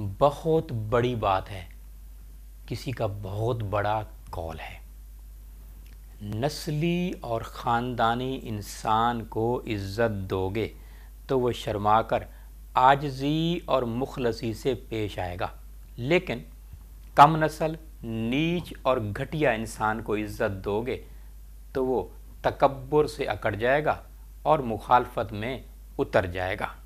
बहुत बड़ी बात है किसी का बहुत बड़ा कॉल है नस्ली और ख़ानदानी इंसान को इज़्ज़त दोगे तो वह शर्मा कर आजजी और मुखलसी से पेश आएगा लेकिन कम नस्ल नीच और घटिया इंसान को इज़्ज़त दोगे तो वो तकबर से अकड़ जाएगा और मुखालफत में उतर जाएगा